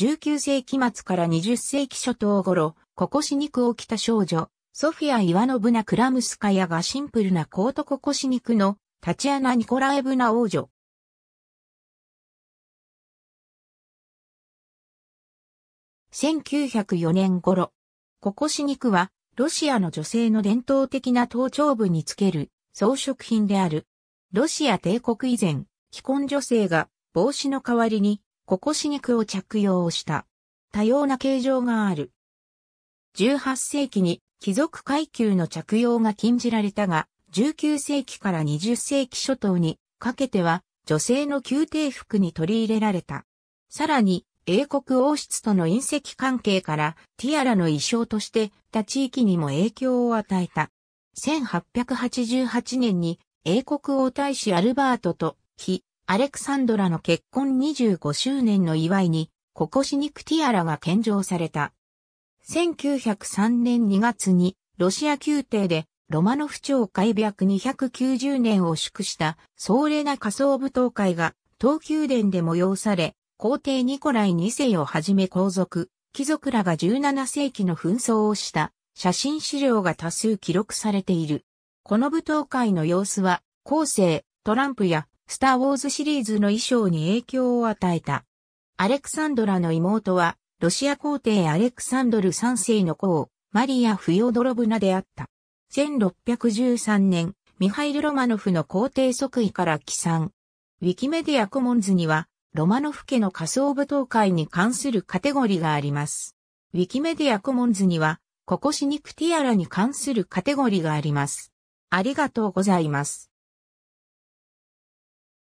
19世紀末から20世紀初頭頃、ココシニクを着た少女、ソフィア・イワノブナ・クラムスカヤがシンプルなコートココシニクのタチアナ・ニコラエブナ王女。1904年頃、ココシニクはロシアの女性の伝統的な頭頂部につける装飾品である。ロシア帝国以前、既婚女性が帽子の代わりにココシ肉を着用した。多様な形状がある。18世紀に貴族階級の着用が禁じられたが、19世紀から20世紀初頭にかけては女性の宮廷服に取り入れられた。さらに、英国王室との隕石関係からティアラの衣装として他地域にも影響を与えた。1888年に英国王太子アルバートと非アレクサンドラの結婚25周年の祝いに、ココシニクティアラが献上された。1903年2月に、ロシア宮廷で、ロマノフ朝開百290年を祝した壮麗な仮想舞踏会が東宮殿で催され、皇帝ニコライ2世をはじめ皇族、貴族らが17世紀の紛争をした写真資料が多数記録されている。この舞踏会の様子は、後世、トランプやスター・ウォーズシリーズの衣装に影響を与えた。アレクサンドラの妹は、ロシア皇帝アレクサンドル3世の子を、マリア・フヨドロブナであった。1613年、ミハイル・ロマノフの皇帝即位から起参。ウィキメディアコモンズには、ロマノフ家の仮想舞踏会に関するカテゴリーがあります。ウィキメディアコモンズには、ココシニクティアラに関するカテゴリーがあります。ありがとうございます。